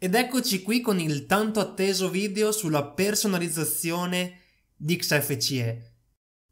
Ed eccoci qui con il tanto atteso video sulla personalizzazione di XFCE.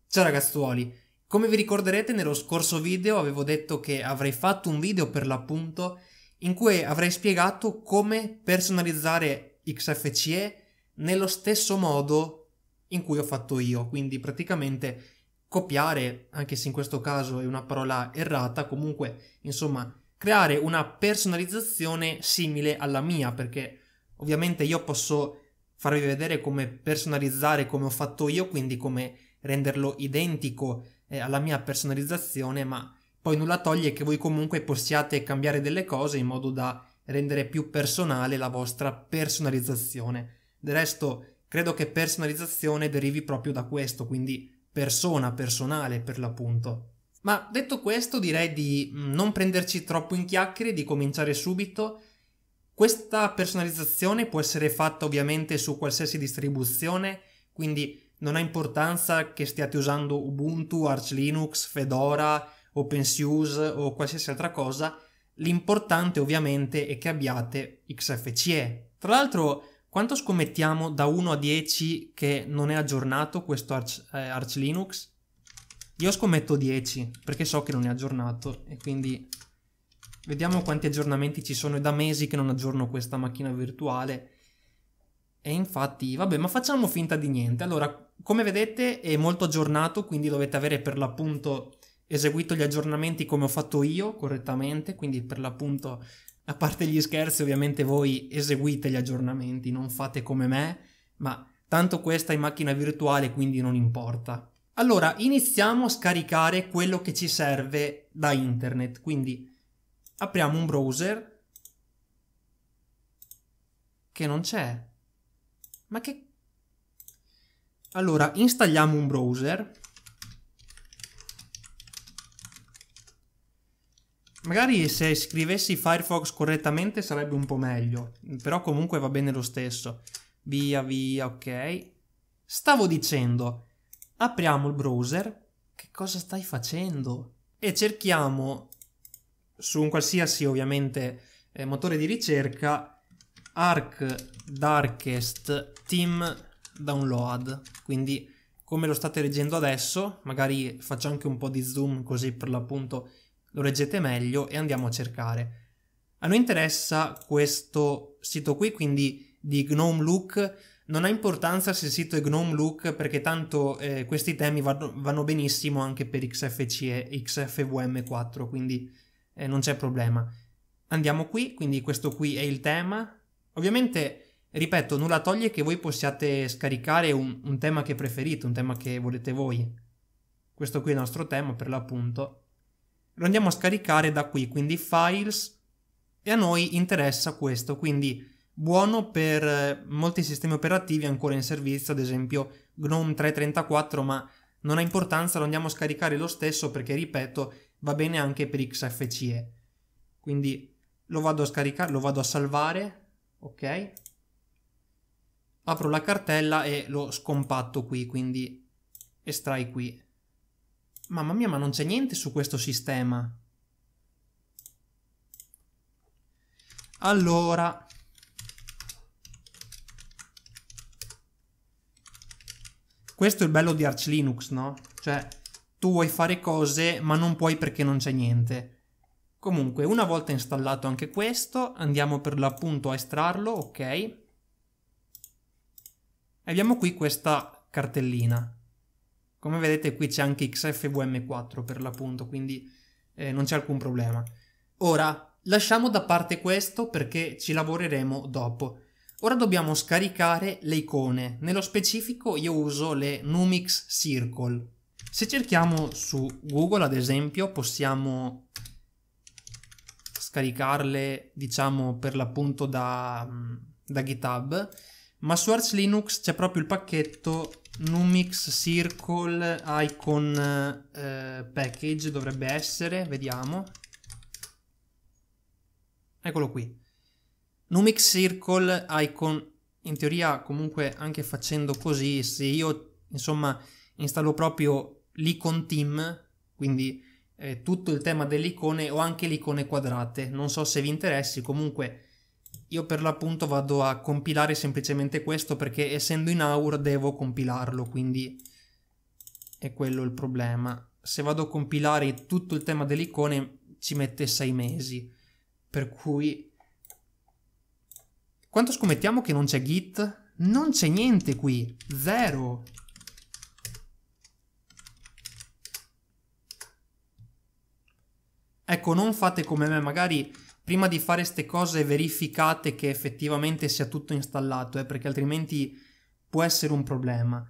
Ciao ragazzuoli, come vi ricorderete nello scorso video avevo detto che avrei fatto un video per l'appunto in cui avrei spiegato come personalizzare XFCE nello stesso modo in cui ho fatto io, quindi praticamente copiare, anche se in questo caso è una parola errata, comunque insomma creare una personalizzazione simile alla mia, perché ovviamente io posso farvi vedere come personalizzare come ho fatto io, quindi come renderlo identico eh, alla mia personalizzazione, ma poi nulla toglie che voi comunque possiate cambiare delle cose in modo da rendere più personale la vostra personalizzazione. Del resto, credo che personalizzazione derivi proprio da questo, quindi persona, personale per l'appunto. Ma detto questo, direi di mm, non prenderci troppo in chiacchiere, di cominciare subito. Questa personalizzazione può essere fatta ovviamente su qualsiasi distribuzione, quindi non ha importanza che stiate usando Ubuntu, Arch Linux, Fedora, OpenSUSE o qualsiasi altra cosa, l'importante ovviamente è che abbiate XFCE. Tra l'altro, quanto scommettiamo da 1 a 10 che non è aggiornato questo Arch, eh, Arch Linux? Io scommetto 10 perché so che non è aggiornato e quindi vediamo quanti aggiornamenti ci sono. È da mesi che non aggiorno questa macchina virtuale. E infatti, vabbè, ma facciamo finta di niente. Allora, come vedete è molto aggiornato, quindi dovete avere per l'appunto eseguito gli aggiornamenti come ho fatto io correttamente, quindi per l'appunto, a parte gli scherzi, ovviamente voi eseguite gli aggiornamenti, non fate come me, ma tanto questa è macchina virtuale, quindi non importa. Allora, iniziamo a scaricare quello che ci serve da internet, quindi apriamo un browser che non c'è. Ma che... Allora, installiamo un browser. Magari se scrivessi Firefox correttamente sarebbe un po' meglio, però comunque va bene lo stesso. Via, via, ok. Stavo dicendo apriamo il browser, che cosa stai facendo? E cerchiamo su un qualsiasi ovviamente eh, motore di ricerca arc darkest team download quindi come lo state leggendo adesso magari faccio anche un po' di zoom così per l'appunto lo leggete meglio e andiamo a cercare a noi interessa questo sito qui quindi di gnome look non ha importanza se il sito è GNOME Look perché tanto eh, questi temi vanno, vanno, benissimo anche per XFCE e XFVM4, quindi eh, non c'è problema. Andiamo qui, quindi questo qui è il tema. Ovviamente, ripeto, nulla toglie che voi possiate scaricare un, un tema che preferite, un tema che volete voi. Questo qui è il nostro tema per l'appunto. Lo andiamo a scaricare da qui, quindi Files, e a noi interessa questo, quindi buono per eh, molti sistemi operativi ancora in servizio, ad esempio GNOME 334, ma non ha importanza, lo andiamo a scaricare lo stesso perché, ripeto, va bene anche per XFCE. Quindi lo vado a scaricare, lo vado a salvare, ok? Apro la cartella e lo scompatto qui, quindi estrai qui. Mamma mia, ma non c'è niente su questo sistema. Allora, Questo è il bello di Arch Linux, no? Cioè, tu vuoi fare cose, ma non puoi perché non c'è niente. Comunque, una volta installato anche questo, andiamo per l'appunto a estrarlo, ok. E abbiamo qui questa cartellina. Come vedete qui c'è anche XFVM4 per l'appunto, quindi eh, non c'è alcun problema. Ora, lasciamo da parte questo perché ci lavoreremo dopo. Ora dobbiamo scaricare le icone, nello specifico io uso le Numix Circle. Se cerchiamo su Google ad esempio possiamo scaricarle diciamo per l'appunto da, mm, da GitHub, ma su Arch Linux c'è proprio il pacchetto Numix Circle Icon eh, Package dovrebbe essere, vediamo. Eccolo qui. Numic Circle Icon, in teoria comunque anche facendo così, se io insomma installo proprio l'icon team, quindi eh, tutto il tema delle icone o anche le icone quadrate, non so se vi interessi, comunque io per l'appunto vado a compilare semplicemente questo perché essendo in Aur devo compilarlo, quindi è quello il problema. Se vado a compilare tutto il tema delle icone ci mette 6 mesi, per cui quanto scommettiamo che non c'è git? Non c'è niente qui. Zero. Ecco, non fate come me, magari prima di fare queste cose verificate che effettivamente sia tutto installato, eh, perché altrimenti può essere un problema.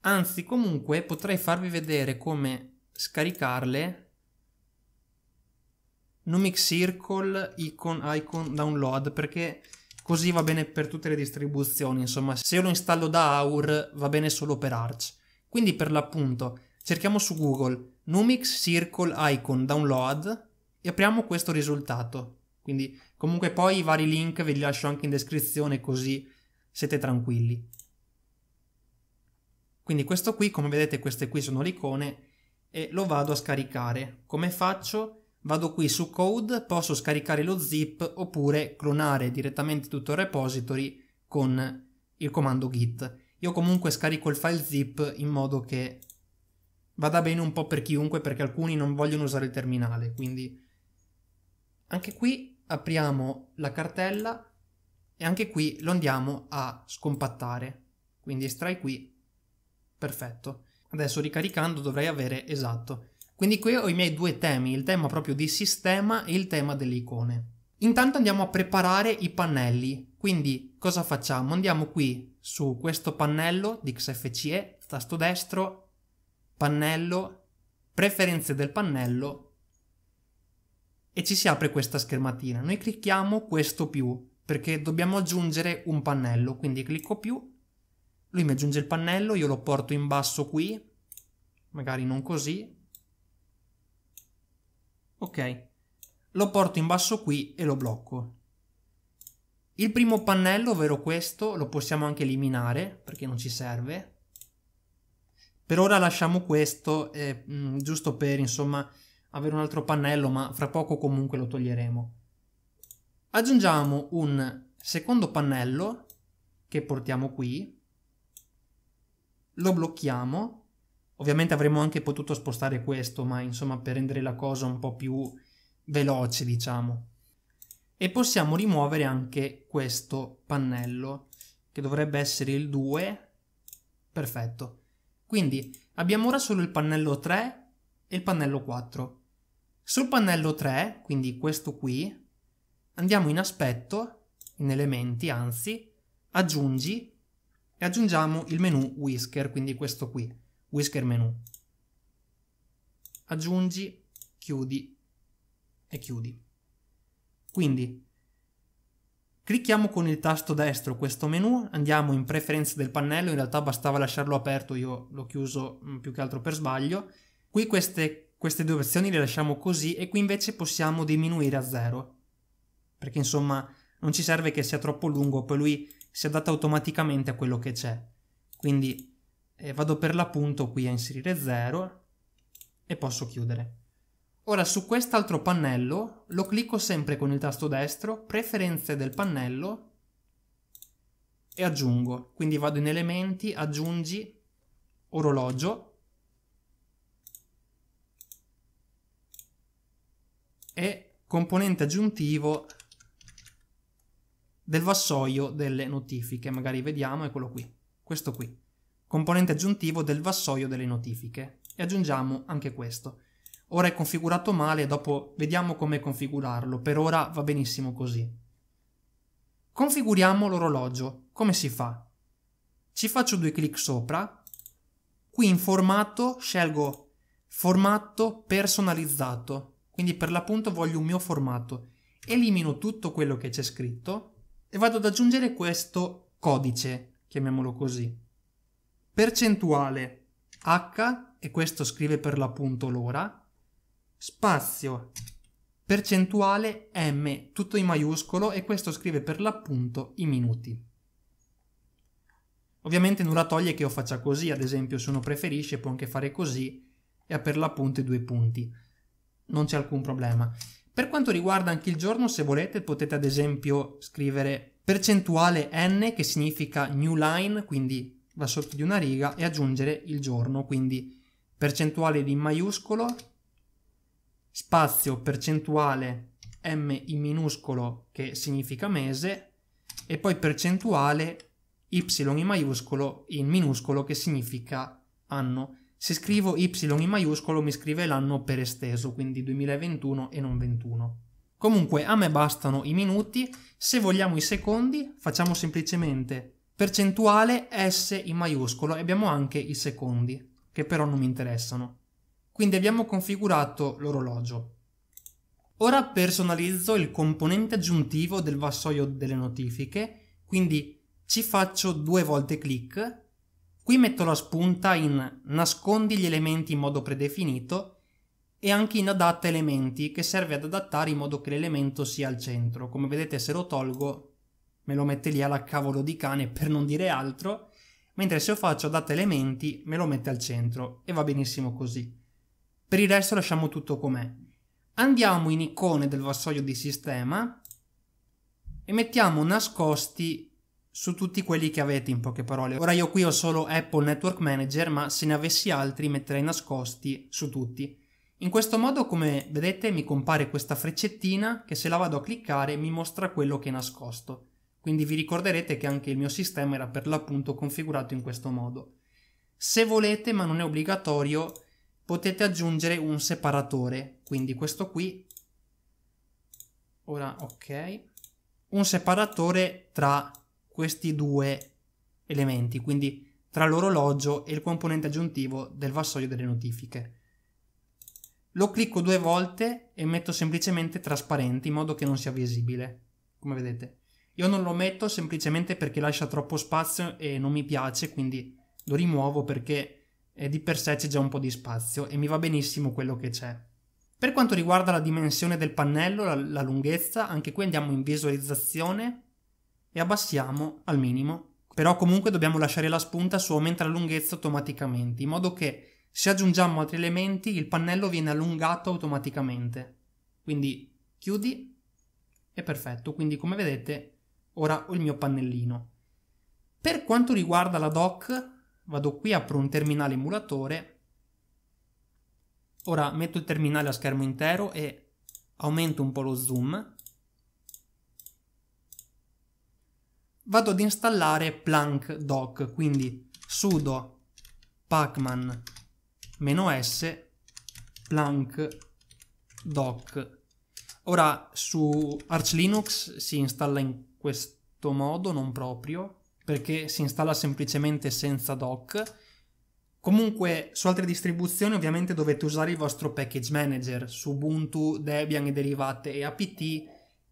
Anzi, comunque, potrei farvi vedere come scaricarle Numic Circle icon, icon download perché Così va bene per tutte le distribuzioni, insomma, se io lo installo da Aur va bene solo per Arch. Quindi per l'appunto cerchiamo su Google Numix Circle Icon Download e apriamo questo risultato. Quindi comunque poi i vari link ve li lascio anche in descrizione così siete tranquilli. Quindi questo qui, come vedete queste qui sono le icone e lo vado a scaricare. Come faccio? Vado qui su Code, posso scaricare lo zip oppure clonare direttamente tutto il repository con il comando git. Io comunque scarico il file zip in modo che vada bene un po' per chiunque perché alcuni non vogliono usare il terminale, quindi anche qui apriamo la cartella e anche qui lo andiamo a scompattare. Quindi estrai qui, perfetto. Adesso ricaricando dovrei avere esatto quindi qui ho i miei due temi, il tema proprio di sistema e il tema delle icone. Intanto andiamo a preparare i pannelli, quindi cosa facciamo? Andiamo qui su questo pannello di XFCE, tasto destro, pannello, preferenze del pannello e ci si apre questa schermatina. Noi clicchiamo questo più perché dobbiamo aggiungere un pannello, quindi clicco più, lui mi aggiunge il pannello, io lo porto in basso qui, magari non così, Ok, lo porto in basso qui e lo blocco. Il primo pannello, ovvero questo, lo possiamo anche eliminare perché non ci serve. Per ora lasciamo questo, eh, mh, mm, giusto per insomma avere un altro pannello, ma fra poco comunque lo toglieremo. Aggiungiamo un secondo pannello che portiamo qui, lo blocchiamo Ovviamente avremmo anche potuto spostare questo, ma insomma per rendere la cosa un po' più veloce, diciamo. E possiamo rimuovere anche questo pannello, che dovrebbe essere il 2. Perfetto. Quindi abbiamo ora solo il pannello 3 e il pannello 4. Sul pannello 3, quindi questo qui, andiamo in aspetto, in elementi anzi, aggiungi e aggiungiamo il menu whisker, quindi questo qui whisker menu. Aggiungi, chiudi e chiudi. Quindi clicchiamo con il tasto destro questo menu, andiamo in preferenze del pannello, in realtà bastava lasciarlo aperto, io l'ho chiuso mm, più che altro per sbaglio. Qui queste, queste due opzioni le lasciamo così e qui invece possiamo diminuire a zero, perché insomma non ci serve che sia troppo lungo, poi lui si adatta automaticamente a quello che c'è. Quindi e vado per l'appunto qui a inserire 0 e posso chiudere. Ora su quest'altro pannello lo clicco sempre con il tasto destro, preferenze del pannello e aggiungo. Quindi vado in elementi, aggiungi, orologio e componente aggiuntivo del vassoio delle notifiche. Magari vediamo, eccolo qui, questo qui componente aggiuntivo del vassoio delle notifiche. E aggiungiamo anche questo. Ora è configurato male, dopo vediamo come configurarlo, per ora va benissimo così. Configuriamo l'orologio. Come si fa? Ci faccio due clic sopra, qui in formato scelgo formato personalizzato, quindi per l'appunto voglio un mio formato. Elimino tutto quello che c'è scritto e vado ad aggiungere questo codice, chiamiamolo così percentuale H, e questo scrive per l'appunto l'ora, spazio, percentuale M, tutto in maiuscolo, e questo scrive per l'appunto i minuti. Ovviamente nulla toglie che io faccia così, ad esempio se uno preferisce può anche fare così e ha per l'appunto i due punti. Non c'è alcun problema. Per quanto riguarda anche il giorno, se volete potete ad esempio scrivere percentuale n che significa new line, quindi va sotto di una riga e aggiungere il giorno, quindi percentuale di maiuscolo, spazio percentuale m in minuscolo che significa mese e poi percentuale y in maiuscolo in minuscolo che significa anno. Se scrivo y in maiuscolo mi scrive l'anno per esteso, quindi 2021 e non 21. Comunque a me bastano i minuti, se vogliamo i secondi facciamo semplicemente percentuale S in maiuscolo e abbiamo anche i secondi, che però non mi interessano. Quindi abbiamo configurato l'orologio. Ora personalizzo il componente aggiuntivo del vassoio delle notifiche, quindi ci faccio due volte clic, qui metto la spunta in nascondi gli elementi in modo predefinito e anche in adatta elementi che serve ad adattare in modo che l'elemento sia al centro. Come vedete se lo tolgo me lo mette lì alla cavolo di cane per non dire altro, mentre se lo faccio data elementi me lo mette al centro e va benissimo così. Per il resto lasciamo tutto com'è. Andiamo in icone del vassoio di sistema e mettiamo nascosti su tutti quelli che avete in poche parole. Ora io qui ho solo Apple Network Manager, ma se ne avessi altri metterei nascosti su tutti. In questo modo, come vedete, mi compare questa freccettina che se la vado a cliccare mi mostra quello che è nascosto. Quindi vi ricorderete che anche il mio sistema era per l'appunto configurato in questo modo. Se volete, ma non è obbligatorio, potete aggiungere un separatore, quindi questo qui, ora ok, un separatore tra questi due elementi, quindi tra l'orologio e il componente aggiuntivo del vassoio delle notifiche. Lo clicco due volte e metto semplicemente trasparente in modo che non sia visibile, come vedete. Io non lo metto semplicemente perché lascia troppo spazio e non mi piace, quindi lo rimuovo perché di per sé c'è già un po' di spazio e mi va benissimo quello che c'è. Per quanto riguarda la dimensione del pannello, la, la lunghezza, anche qui andiamo in visualizzazione e abbassiamo al minimo. Però comunque dobbiamo lasciare la spunta su aumenta la lunghezza automaticamente, in modo che se aggiungiamo altri elementi il pannello viene allungato automaticamente. Quindi chiudi e perfetto, quindi come vedete Ora ho il mio pannellino. Per quanto riguarda la doc, vado qui, apro un terminale emulatore. Ora metto il terminale a schermo intero e aumento un po' lo zoom. Vado ad installare Plank Doc, quindi sudo pacman-s plank doc Ora su Arch Linux si installa in questo modo, non proprio, perché si installa semplicemente senza dock. Comunque su altre distribuzioni ovviamente dovete usare il vostro package manager, su Ubuntu, Debian e derivate e apt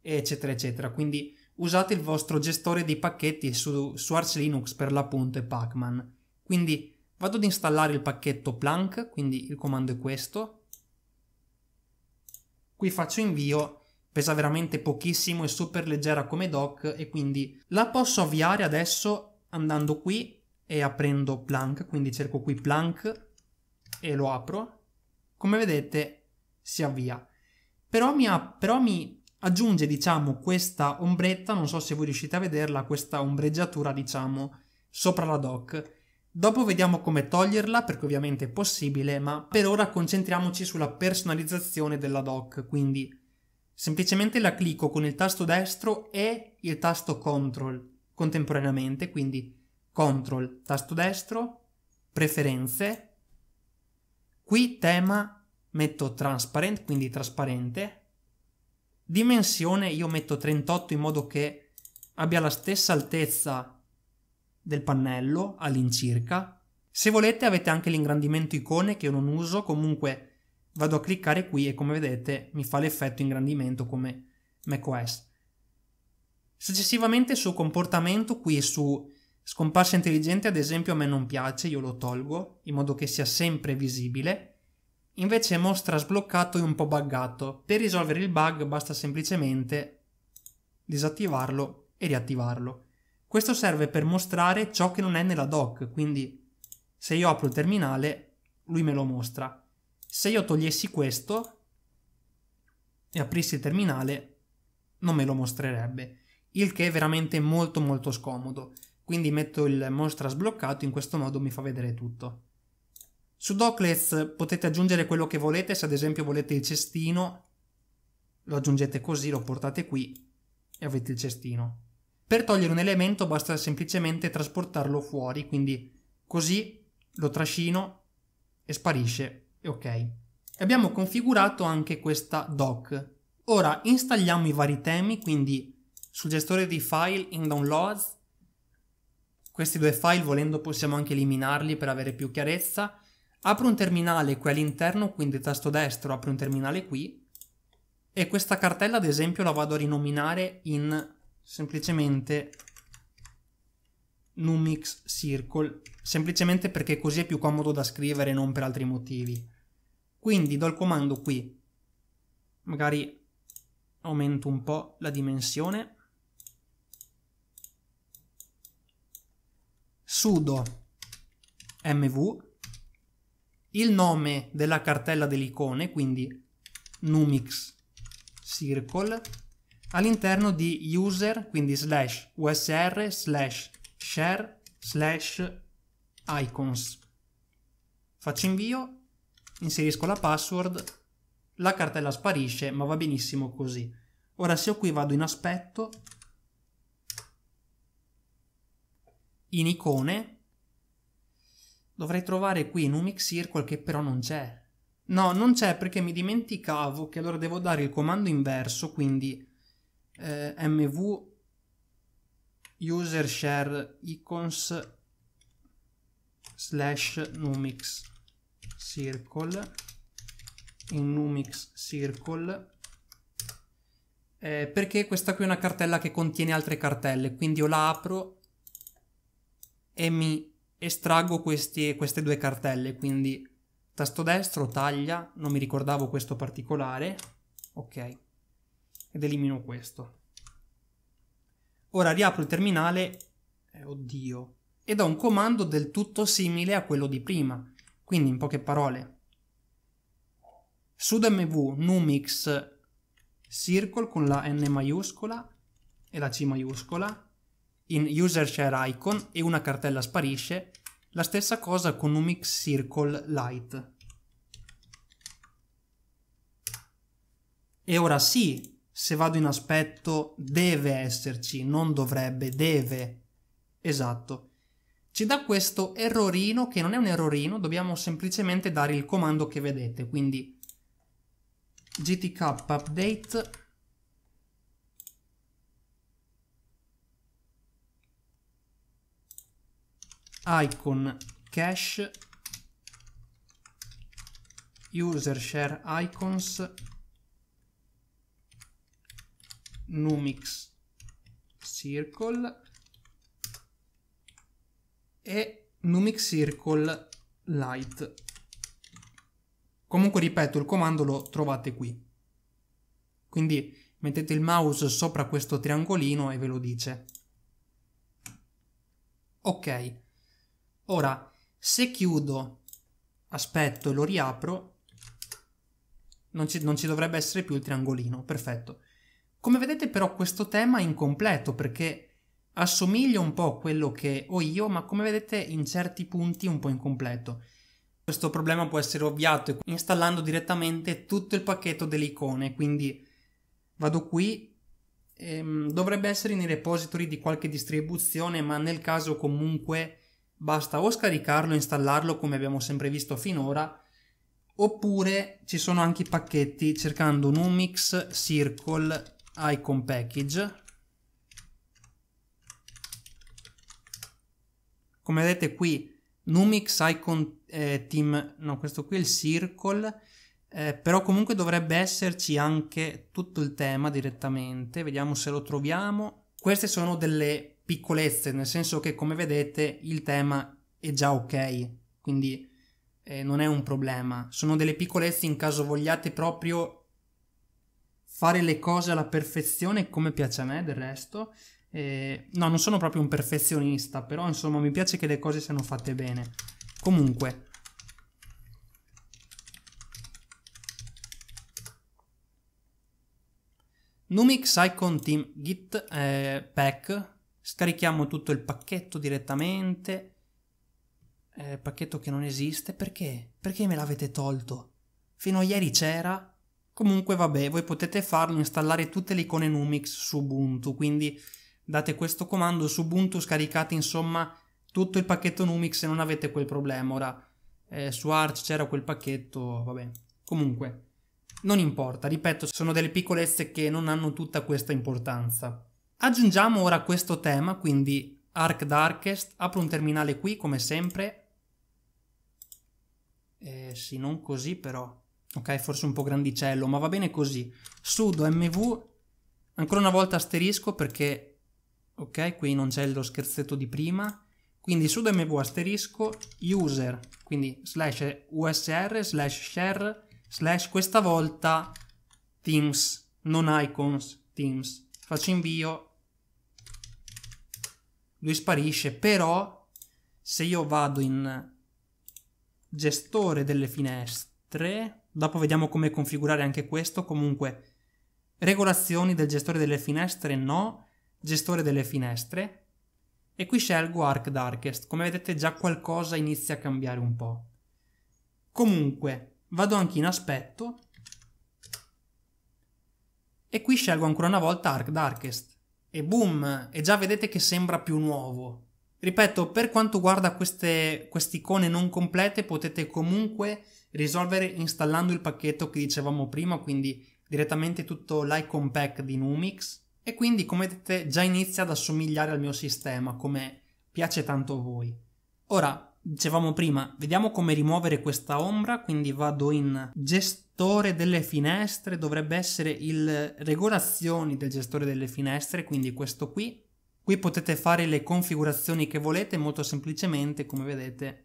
eccetera eccetera, quindi usate il vostro gestore di pacchetti su, su Arch Linux per l'appunto e Pacman. Quindi vado ad installare il pacchetto plunk, quindi il comando è questo, Qui faccio invio, pesa veramente pochissimo, è super leggera come dock e quindi la posso avviare adesso andando qui e aprendo Plank, quindi cerco qui Plank e lo apro. Come vedete si avvia. Però mi, ha, però mi aggiunge diciamo questa ombretta, non so se voi riuscite a vederla, questa ombreggiatura diciamo sopra la dock Dopo vediamo come toglierla, perché ovviamente è possibile, ma per ora concentriamoci sulla personalizzazione della doc, quindi semplicemente la clicco con il tasto destro e il tasto CTRL contemporaneamente, quindi CTRL, tasto destro, preferenze, qui tema metto transparent, quindi trasparente, dimensione io metto 38 in modo che abbia la stessa altezza del pannello all'incirca. Se volete avete anche l'ingrandimento icone che io non uso, comunque vado a cliccare qui e come vedete mi fa l'effetto ingrandimento come macOS. Successivamente su comportamento qui su scomparsa intelligente ad esempio a me non piace, io lo tolgo in modo che sia sempre visibile. Invece mostra sbloccato e un po' buggato. Per risolvere il bug basta semplicemente disattivarlo e riattivarlo. Questo serve per mostrare ciò che non è nella doc, quindi se io apro il terminale lui me lo mostra. Se io togliessi questo e aprissi il terminale non me lo mostrerebbe, il che è veramente molto molto scomodo. Quindi metto il mostra sbloccato, in questo modo mi fa vedere tutto. Su Docklets potete aggiungere quello che volete, se ad esempio volete il cestino, lo aggiungete così, lo portate qui e avete il cestino. Per togliere un elemento basta semplicemente trasportarlo fuori, quindi così lo trascino e sparisce. ok. Abbiamo configurato anche questa doc. Ora installiamo i vari temi, quindi sul gestore di file in downloads. Questi due file volendo possiamo anche eliminarli per avere più chiarezza. Apro un terminale qui all'interno, quindi tasto destro apro un terminale qui. E questa cartella ad esempio la vado a rinominare in semplicemente numix circle, semplicemente perché così è più comodo da scrivere e non per altri motivi. Quindi do il comando qui, magari aumento un po' la dimensione, sudo mv, il nome della cartella dell'icone, quindi numix circle, all'interno di user, quindi slash usr slash share slash icons. Faccio invio, inserisco la password, la cartella sparisce, ma va benissimo così. Ora se io qui vado in aspetto, in icone, dovrei trovare qui in Umix Circle che però non c'è. No, non c'è perché mi dimenticavo che allora devo dare il comando inverso, quindi eh, mv user share icons slash numix circle in numix circle eh, perché questa qui è una cartella che contiene altre cartelle quindi io la apro e mi estraggo questi, queste due cartelle quindi tasto destro taglia non mi ricordavo questo particolare ok ed elimino questo. Ora riapro il terminale, eh, oddio, e do un comando del tutto simile a quello di prima, quindi in poche parole sudmv numix circle con la n maiuscola e la c maiuscola in user share icon e una cartella sparisce la stessa cosa con numix circle light e ora sì se vado in aspetto deve esserci, non dovrebbe, deve. Esatto. Ci dà questo errorino che non è un errorino, dobbiamo semplicemente dare il comando che vedete, quindi gtk update icon cache user share icons numix circle e numix circle light. Comunque ripeto, il comando lo trovate qui. Quindi mettete il mouse sopra questo triangolino e ve lo dice. Ok, ora se chiudo, aspetto e lo riapro, non ci, non ci dovrebbe essere più il triangolino, perfetto. Come vedete però questo tema è incompleto perché assomiglia un po' a quello che ho io, ma come vedete in certi punti è un po' incompleto. Questo problema può essere ovviato installando direttamente tutto il pacchetto delle icone, quindi vado qui, ehm, dovrebbe essere nei repository di qualche distribuzione, ma nel caso comunque basta o scaricarlo, e installarlo come abbiamo sempre visto finora, oppure ci sono anche i pacchetti cercando Numix Circle icon package come vedete qui Numix Icon eh, Team, no questo qui è il Circle, eh, però comunque dovrebbe esserci anche tutto il tema direttamente, vediamo se lo troviamo. Queste sono delle piccolezze, nel senso che come vedete il tema è già ok, quindi eh, non è un problema. Sono delle piccolezze in caso vogliate proprio fare le cose alla perfezione come piace a me del resto. Eh, no, non sono proprio un perfezionista, però insomma mi piace che le cose siano fatte bene. Comunque. Numix Icon Team Git eh, Pack, scarichiamo tutto il pacchetto direttamente, eh, pacchetto che non esiste, perché? Perché me l'avete tolto? Fino a ieri c'era, Comunque vabbè, voi potete farlo, installare tutte le icone Numix su Ubuntu, quindi date questo comando su Ubuntu, scaricate insomma tutto il pacchetto Numix se non avete quel problema. Ora eh, su Arch c'era quel pacchetto, vabbè. Comunque, non importa, ripeto, sono delle piccolezze che non hanno tutta questa importanza. Aggiungiamo ora questo tema, quindi Arc Darkest, apro un terminale qui come sempre. Eh, sì, non così però ok, forse un po' grandicello, ma va bene così. Sudo MV, ancora una volta asterisco perché, ok, qui non c'è lo scherzetto di prima, quindi sudo MV asterisco user, quindi slash usr slash share slash questa volta teams, non icons, teams. Faccio invio, lui sparisce, però se io vado in gestore delle finestre Dopo vediamo come configurare anche questo. Comunque, regolazioni del gestore delle finestre no, gestore delle finestre. E qui scelgo Arc Darkest. Come vedete già qualcosa inizia a cambiare un po'. Comunque, vado anche in aspetto e qui scelgo ancora una volta Arc Darkest. E boom! E già vedete che sembra più nuovo. Ripeto, per quanto riguarda queste, queste icone non complete potete comunque risolvere installando il pacchetto che dicevamo prima, quindi direttamente tutto l'icon pack di Numix e quindi come vedete già inizia ad assomigliare al mio sistema come piace tanto a voi. Ora, dicevamo prima, vediamo come rimuovere questa ombra, quindi vado in gestore delle finestre, dovrebbe essere il regolazioni del gestore delle finestre, quindi questo qui. Qui potete fare le configurazioni che volete molto semplicemente, come vedete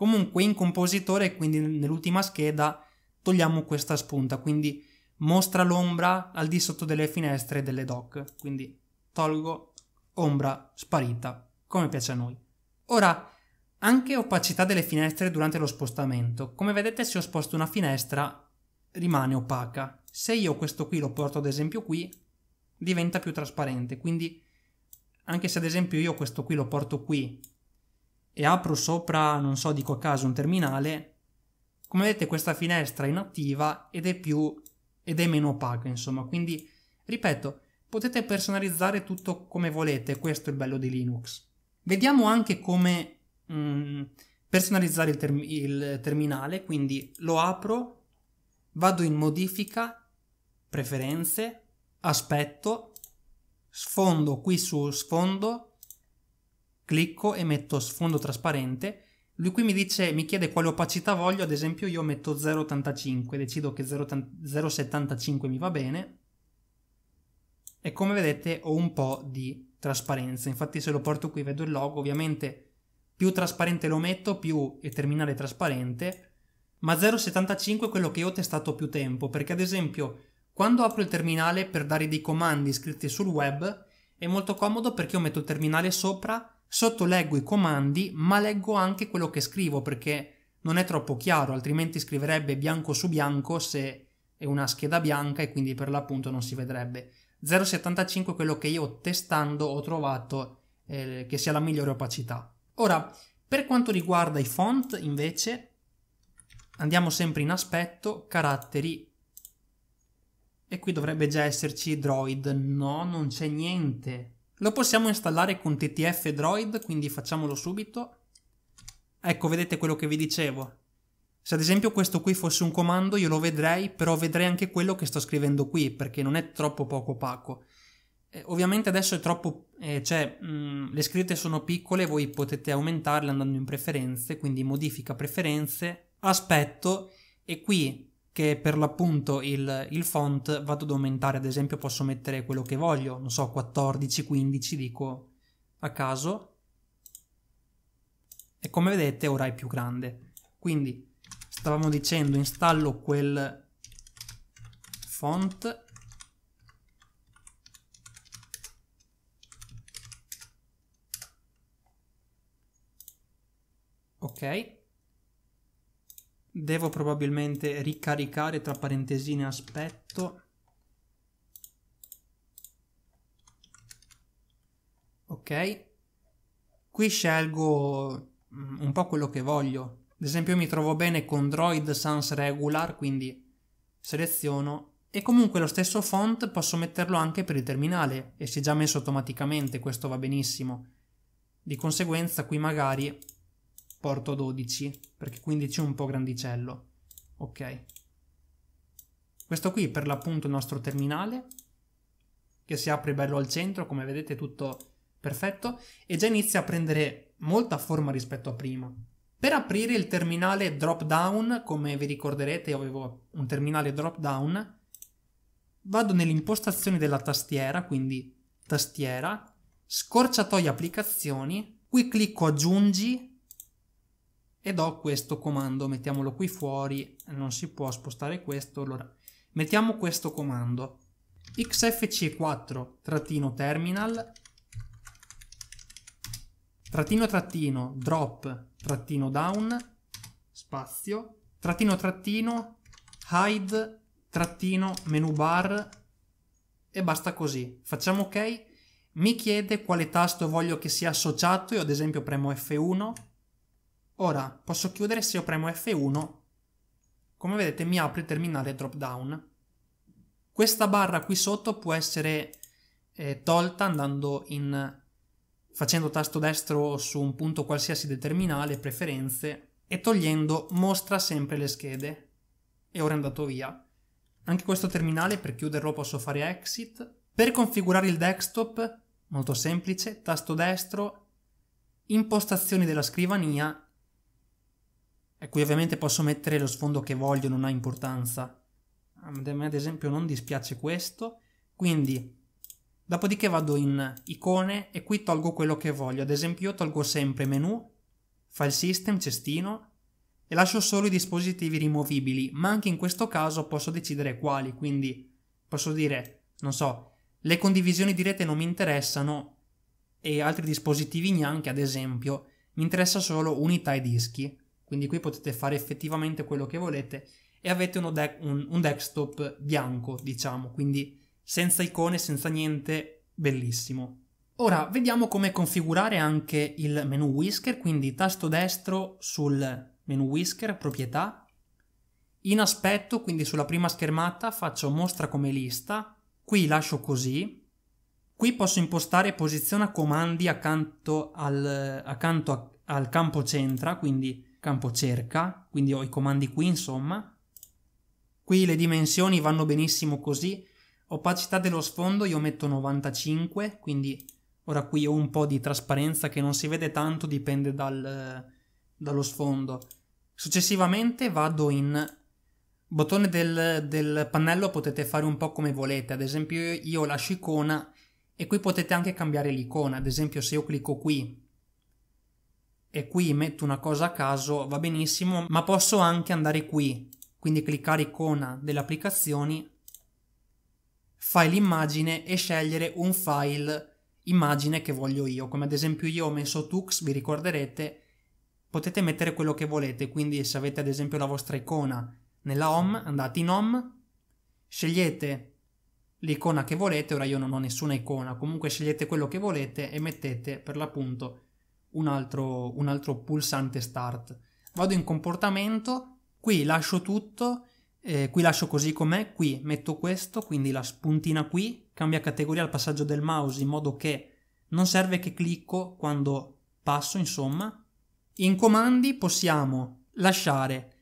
Comunque in compositore, quindi nell'ultima scheda, togliamo questa spunta, quindi mostra l'ombra al di sotto delle finestre e delle dock. Quindi tolgo ombra sparita, come piace a noi. Ora, anche opacità delle finestre durante lo spostamento. Come vedete se io sposto una finestra rimane opaca. Se io questo qui lo porto ad esempio qui, diventa più trasparente. Quindi anche se ad esempio io questo qui lo porto qui e apro sopra, non so, dico a caso un terminale, come vedete questa finestra è inattiva ed è più ed è meno opaca, insomma, quindi ripeto, potete personalizzare tutto come volete, questo è il bello di Linux. Vediamo anche come mh, mm, personalizzare il, ter il terminale, quindi lo apro, vado in modifica, preferenze, aspetto, sfondo qui su sfondo Clicco e metto sfondo trasparente. Lui qui mi dice, mi chiede quale opacità voglio, ad esempio io metto 0,85, decido che 0,75 mi va bene. E come vedete ho un po' di trasparenza, infatti se lo porto qui vedo il logo, ovviamente più trasparente lo metto, più è terminale trasparente, ma 0,75 è quello che io ho testato più tempo, perché ad esempio quando apro il terminale per dare dei comandi scritti sul web è molto comodo perché io metto il terminale sopra sottoleggo i comandi ma leggo anche quello che scrivo perché non è troppo chiaro, altrimenti scriverebbe bianco su bianco se è una scheda bianca e quindi per l'appunto non si vedrebbe. 0,75 è quello che io testando ho trovato eh, che sia la migliore opacità. Ora, per quanto riguarda i font invece, andiamo sempre in aspetto, caratteri e qui dovrebbe già esserci Droid. No, non c'è niente. Lo possiamo installare con TTF Droid, quindi facciamolo subito. Ecco, vedete quello che vi dicevo. Se ad esempio questo qui fosse un comando io lo vedrei, però vedrei anche quello che sto scrivendo qui, perché non è troppo poco opaco. Eh, ovviamente adesso è troppo... Eh, cioè, mh, mm, le scritte sono piccole, voi potete aumentarle andando in preferenze, quindi modifica preferenze, aspetto, e qui che per l'appunto il, il, font vado ad aumentare, ad esempio posso mettere quello che voglio, non so 14, 15, dico a caso e come vedete ora è più grande. Quindi stavamo dicendo installo quel font ok Devo probabilmente ricaricare tra parentesine aspetto. Ok. Qui scelgo mm, un po' quello che voglio. Ad esempio mi trovo bene con Droid Sans Regular, quindi seleziono e comunque lo stesso font posso metterlo anche per il terminale e si è già messo automaticamente, questo va benissimo. Di conseguenza qui magari porto 12 perché 15 è un po' grandicello ok questo qui per l'appunto il nostro terminale che si apre bello al centro come vedete tutto perfetto e già inizia a prendere molta forma rispetto a prima per aprire il terminale drop down come vi ricorderete avevo un terminale drop down vado nell'impostazione della tastiera quindi tastiera scorciatoia applicazioni qui clicco aggiungi ed ho questo comando, mettiamolo qui fuori, non si può spostare questo, allora mettiamo questo comando xfc4-terminal trattino trattino drop trattino down spazio trattino trattino hide trattino menu bar e basta così facciamo ok mi chiede quale tasto voglio che sia associato io ad esempio premo F1 Ora posso chiudere se io premo F1. Come vedete mi apre terminale drop down. Questa barra qui sotto può essere eh, tolta andando in facendo tasto destro su un punto qualsiasi del terminale, preferenze, e togliendo mostra sempre le schede. E ora è andato via. Anche questo terminale per chiuderlo posso fare exit. Per configurare il desktop, molto semplice, tasto destro, impostazioni della scrivania e qui ovviamente posso mettere lo sfondo che voglio, non ha importanza. A me ad esempio non dispiace questo. Quindi, dopodiché vado in icone e qui tolgo quello che voglio. Ad esempio io tolgo sempre menu, file system, cestino, e lascio solo i dispositivi rimovibili, ma anche in questo caso posso decidere quali, quindi posso dire, non so, le condivisioni di rete non mi interessano e altri dispositivi neanche, ad esempio, mi interessa solo unità e dischi. Quindi qui potete fare effettivamente quello che volete e avete de- un, un desktop bianco, diciamo, quindi senza icone, senza niente, bellissimo. Ora vediamo come configurare anche il menu whisker, quindi tasto destro sul menu whisker, proprietà, in aspetto, quindi sulla prima schermata faccio mostra come lista, qui lascio così, qui posso impostare posiziona comandi accanto al, accanto a, al campo centra, quindi campo cerca, quindi ho i comandi qui insomma. Qui le dimensioni vanno benissimo così, opacità dello sfondo io metto 95, quindi ora qui ho un po' di trasparenza che non si vede tanto, dipende dal, eh, dallo sfondo. Successivamente vado in bottone del, del pannello, potete fare un po' come volete, ad esempio io lascio icona e qui potete anche cambiare l'icona, ad esempio se io clicco qui e qui metto una cosa a caso va benissimo, ma posso anche andare qui, quindi cliccare icona delle applicazioni, file immagine e scegliere un file immagine che voglio io, come ad esempio io ho messo Tux, vi ricorderete, potete mettere quello che volete, quindi se avete ad esempio la vostra icona nella home, andate in home, scegliete l'icona che volete, ora io non ho nessuna icona, comunque scegliete quello che volete e mettete per l'appunto un altro, un altro pulsante start. Vado in comportamento, qui lascio tutto, eh, qui lascio così com'è, qui metto questo, quindi la spuntina qui, cambia categoria al passaggio del mouse in modo che non serve che clicco quando passo, insomma. In comandi possiamo lasciare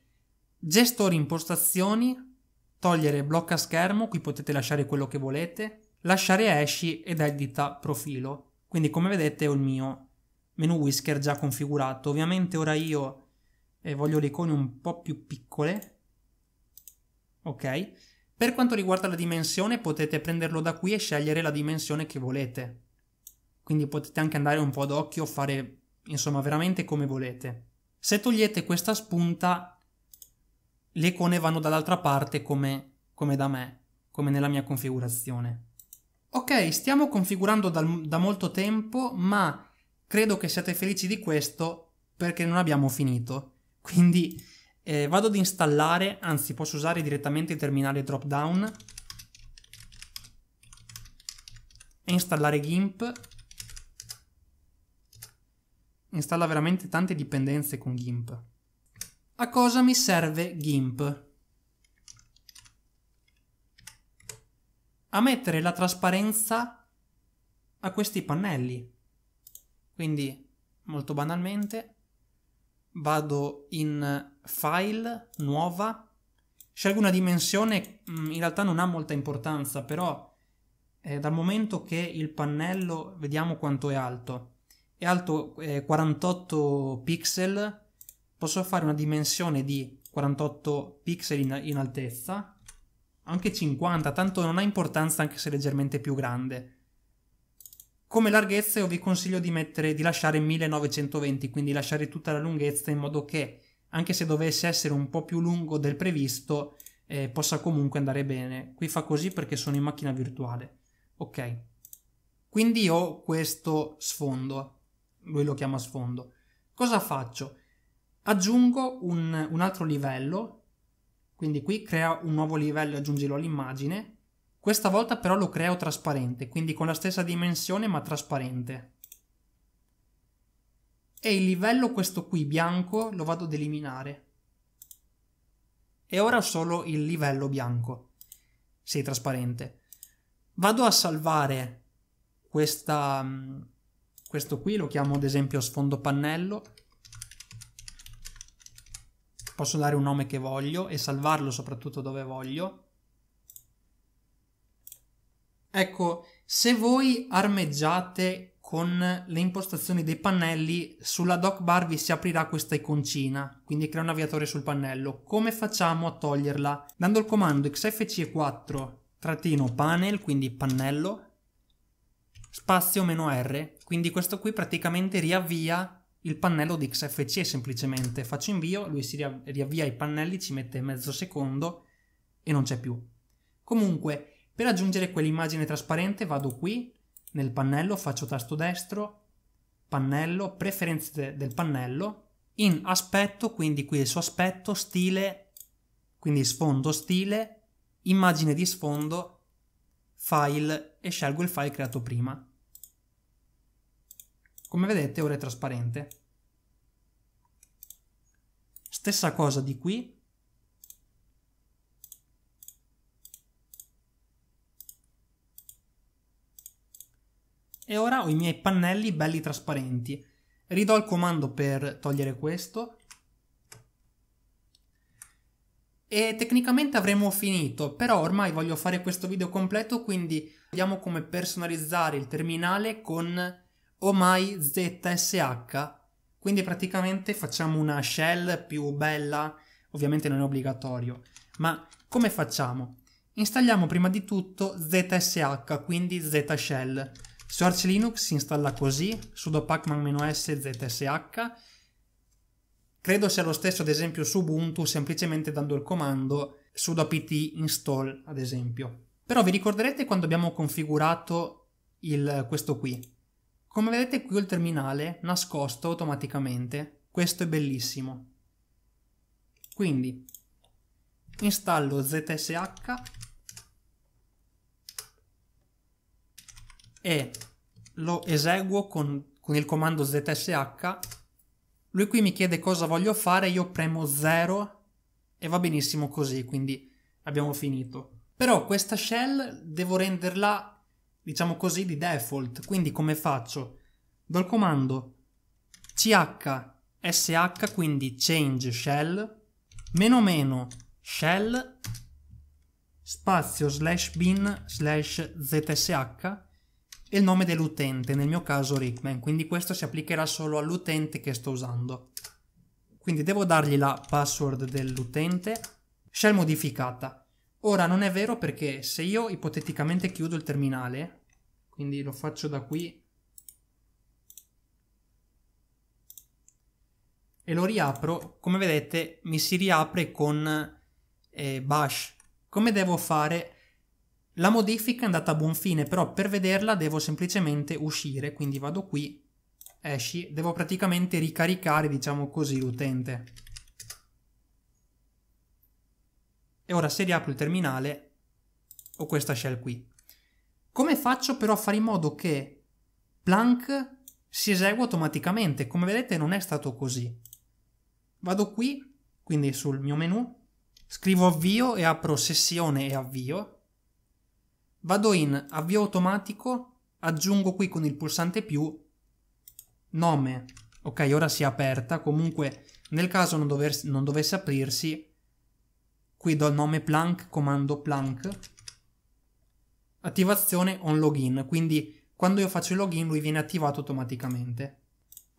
gestore impostazioni, togliere blocca schermo, qui potete lasciare quello che volete, lasciare esci ed edita profilo. Quindi come vedete ho il mio menu whisker già configurato. Ovviamente ora io eh, voglio le icone un po' più piccole. Ok. Per quanto riguarda la dimensione potete prenderlo da qui e scegliere la dimensione che volete. Quindi potete anche andare un po' d'occhio, fare insomma veramente come volete. Se togliete questa spunta le icone vanno dall'altra parte come, come da me, come nella mia configurazione. Ok, stiamo configurando da, da molto tempo, ma Credo che siate felici di questo perché non abbiamo finito. Quindi eh, vado ad installare, anzi posso usare direttamente il terminale drop down e installare GIMP. Installa veramente tante dipendenze con GIMP. A cosa mi serve GIMP? A mettere la trasparenza a questi pannelli. Quindi, molto banalmente, vado in File, Nuova, scelgo una dimensione, mm, in realtà non ha molta importanza, però eh, dal momento che il pannello, vediamo quanto è alto, è alto eh, 48 pixel, posso fare una dimensione di 48 pixel in, in altezza, anche 50, tanto non ha importanza anche se leggermente più grande. Come larghezza io vi consiglio di, mettere, di lasciare 1920, quindi lasciare tutta la lunghezza in modo che anche se dovesse essere un po' più lungo del previsto eh, possa comunque andare bene. Qui fa così perché sono in macchina virtuale. Ok. Quindi ho questo sfondo, lui lo chiama sfondo. Cosa faccio? Aggiungo un, un altro livello, quindi qui crea un nuovo livello e aggiungilo all'immagine questa volta però lo creo trasparente, quindi con la stessa dimensione ma trasparente. E il livello, questo qui bianco, lo vado ad eliminare. E ora ho solo il livello bianco. Sì, trasparente. Vado a salvare questa, mm, questo qui, lo chiamo ad esempio sfondo pannello. Posso dare un nome che voglio e salvarlo soprattutto dove voglio Ecco, se voi armeggiate con le impostazioni dei pannelli, sulla dock bar vi si aprirà questa iconcina, quindi crea un avviatore sul pannello. Come facciamo a toglierla? Dando il comando xfce4 panel, quindi pannello, spazio meno R, quindi questo qui praticamente riavvia il pannello di XFCE semplicemente. Faccio invio, lui si riavvia i pannelli, ci mette mezzo secondo e non c'è più. Comunque, per aggiungere quell'immagine trasparente vado qui, nel pannello faccio tasto destro, pannello, preferenze del pannello, in aspetto, quindi qui il suo aspetto, stile, quindi sfondo stile, immagine di sfondo, file e scelgo il file creato prima. Come vedete ora è trasparente. Stessa cosa di qui, E ora ho i miei pannelli belli trasparenti. Ridò il comando per togliere questo. E tecnicamente avremo finito, però ormai voglio fare questo video completo, quindi vediamo come personalizzare il terminale con Omai ZSH. Quindi praticamente facciamo una shell più bella, ovviamente non è obbligatorio, ma come facciamo? Installiamo prima di tutto ZSH, quindi Z shell. Search Linux si installa così, sudo pacman-s zsh. Credo sia lo stesso ad esempio su Ubuntu, semplicemente dando il comando sudo apt install ad esempio. Però vi ricorderete quando abbiamo configurato il, questo qui. Come vedete qui ho il terminale nascosto automaticamente. Questo è bellissimo. Quindi installo zsh e lo eseguo con, con il comando zsh, lui qui mi chiede cosa voglio fare, io premo 0 e va benissimo così, quindi abbiamo finito. Però questa shell devo renderla, diciamo così, di default, quindi come faccio? Do il comando chsh, quindi change shell, meno meno shell, spazio slash bin slash zsh, e il nome dell'utente, nel mio caso Rickman, quindi questo si applicherà solo all'utente che sto usando. Quindi devo dargli la password dell'utente, shell modificata. Ora non è vero perché se io ipoteticamente chiudo il terminale, quindi lo faccio da qui e lo riapro, come vedete mi si riapre con eh, bash. Come devo fare la modifica è andata a buon fine, però per vederla devo semplicemente uscire, quindi vado qui, esci, devo praticamente ricaricare, diciamo così, l'utente. E ora se riapro il terminale ho questa shell qui. Come faccio però a fare in modo che Plunk si esegua automaticamente? Come vedete non è stato così. Vado qui, quindi sul mio menu, scrivo avvio e apro sessione e avvio vado in avvio automatico, aggiungo qui con il pulsante più nome. Ok, ora si è aperta, comunque nel caso non, dover, non dovesse aprirsi, qui do il nome plank, comando plank, attivazione on login, quindi quando io faccio il login lui viene attivato automaticamente.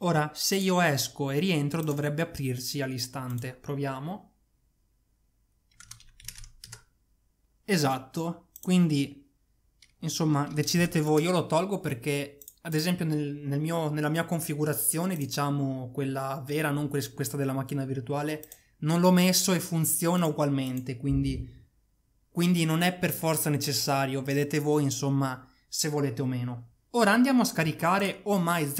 Ora, se io esco e rientro dovrebbe aprirsi all'istante. Proviamo. Esatto, quindi Insomma, decidete voi, io lo tolgo perché ad esempio nel, nel mio, nella mia configurazione, diciamo quella vera, non questa della macchina virtuale, non l'ho messo e funziona ugualmente, quindi, quindi non è per forza necessario, vedete voi insomma se volete o meno. Ora andiamo a scaricare OMI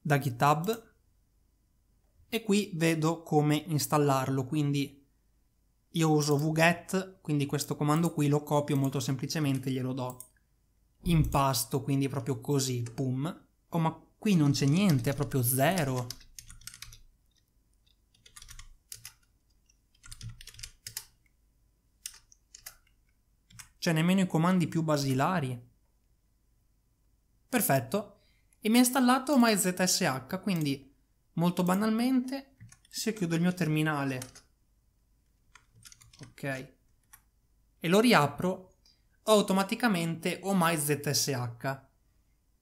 da GitHub e qui vedo come installarlo, quindi io uso wget, quindi questo comando qui lo copio molto semplicemente, glielo do impasto, quindi proprio così, boom Oh, ma qui non c'è niente, è proprio zero. Cioè nemmeno i comandi più basilari. Perfetto. E mi ha installato MyZSH, quindi Molto banalmente, se chiudo il mio terminale, ok, e lo riapro, ho automaticamente OMI ZSH.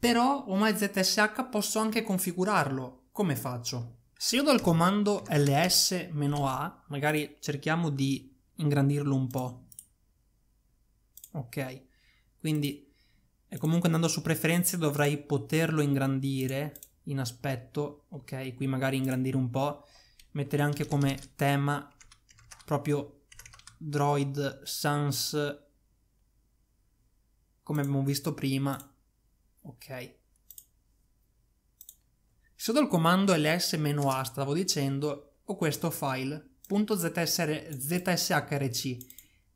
Però OMI ZSH posso anche configurarlo. Come faccio? Se io do il comando ls-a, magari cerchiamo di ingrandirlo un po'. Ok, quindi e comunque andando su preferenze dovrei poterlo ingrandire in aspetto, ok? Qui magari ingrandire un po', mettere anche come tema proprio Droid Sans come abbiamo visto prima, ok? Se do il comando ls-a, stavo dicendo, ho questo file, .zshrc,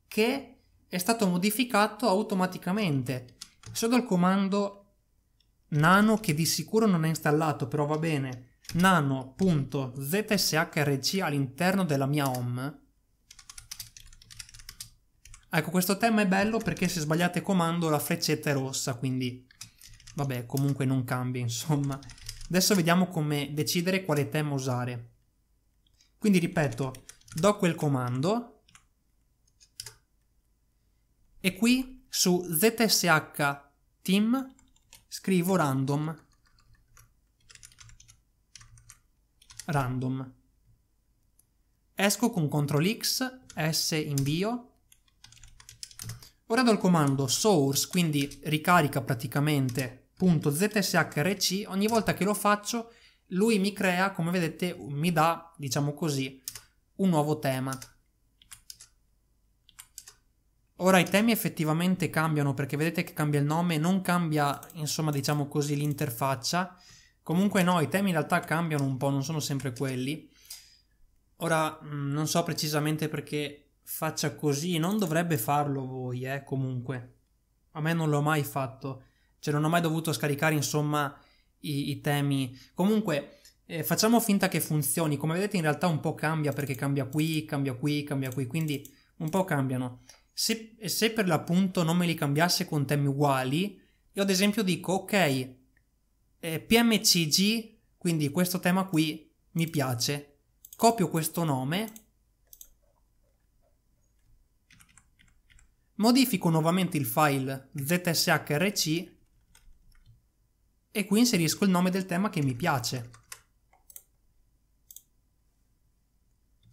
che è stato modificato automaticamente. Se do il comando Nano che di sicuro non è installato, però va bene. Nano.zshrc all'interno della mia home. Ecco, questo tema è bello perché se sbagliate comando la freccetta è rossa, quindi vabbè, comunque non cambia, insomma. Adesso vediamo come decidere quale tema usare. Quindi ripeto, do quel comando e qui su zsh team scrivo random random esco con CTRL X S invio ora do il comando source quindi ricarica praticamente .zshrc ogni volta che lo faccio lui mi crea come vedete mi dà diciamo così un nuovo tema Ora i temi effettivamente cambiano perché vedete che cambia il nome, non cambia insomma diciamo così l'interfaccia. Comunque no, i temi in realtà cambiano un po', non sono sempre quelli. Ora mm, non so precisamente perché faccia così, non dovrebbe farlo voi, eh, comunque. A me non l'ho mai fatto, cioè non ho mai dovuto scaricare insomma i, i temi. Comunque eh, facciamo finta che funzioni, come vedete in realtà un po' cambia perché cambia qui, cambia qui, cambia qui, quindi un po' cambiano. Se, se per l'appunto non me li cambiasse con temi uguali, io ad esempio dico, ok, eh, PMCG, quindi questo tema qui mi piace, copio questo nome, modifico nuovamente il file zshrc e qui inserisco il nome del tema che mi piace.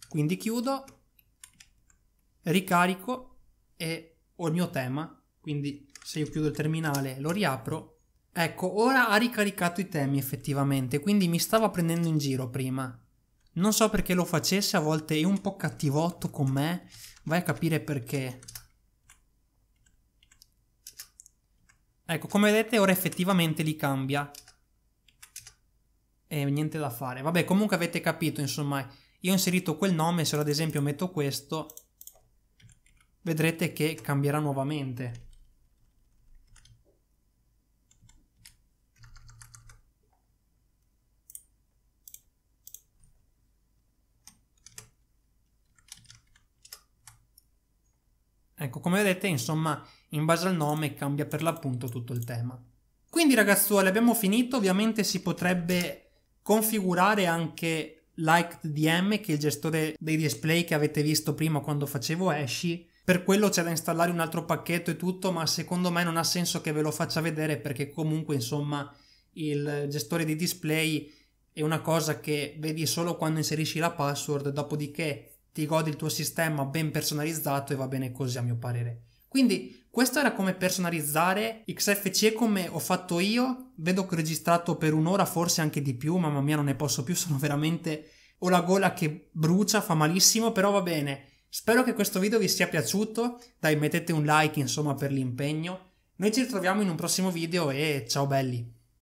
Quindi chiudo, ricarico e ho il mio tema, quindi se io chiudo il terminale lo riapro, ecco, ora ha ricaricato i temi effettivamente, quindi mi stava prendendo in giro prima. Non so perché lo facesse, a volte è un po' cattivotto con me, vai a capire perché. Ecco, come vedete ora effettivamente li cambia. E niente da fare. Vabbè, comunque avete capito, insomma, io ho inserito quel nome, se ora ad esempio metto questo, vedrete che cambierà nuovamente. Ecco, come vedete, insomma, in base al nome cambia per l'appunto tutto il tema. Quindi ragazzuoli, abbiamo finito. Ovviamente si potrebbe configurare anche Liked che è il gestore dei display che avete visto prima quando facevo Esci, per quello c'è da installare un altro pacchetto e tutto, ma secondo me non ha senso che ve lo faccia vedere perché comunque insomma il gestore di display è una cosa che vedi solo quando inserisci la password, dopodiché ti godi il tuo sistema ben personalizzato e va bene così a mio parere. Quindi questo era come personalizzare XFCE come ho fatto io, vedo che ho registrato per un'ora, forse anche di più, mamma mia non ne posso più, sono veramente... ho la gola che brucia, fa malissimo, però va bene. Spero che questo video vi sia piaciuto, dai mettete un like insomma per l'impegno. Noi ci ritroviamo in un prossimo video e ciao belli!